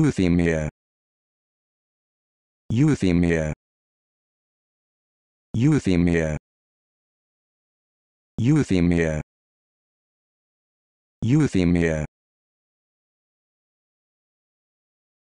euthymia euthymia euthymia euthymia euthymia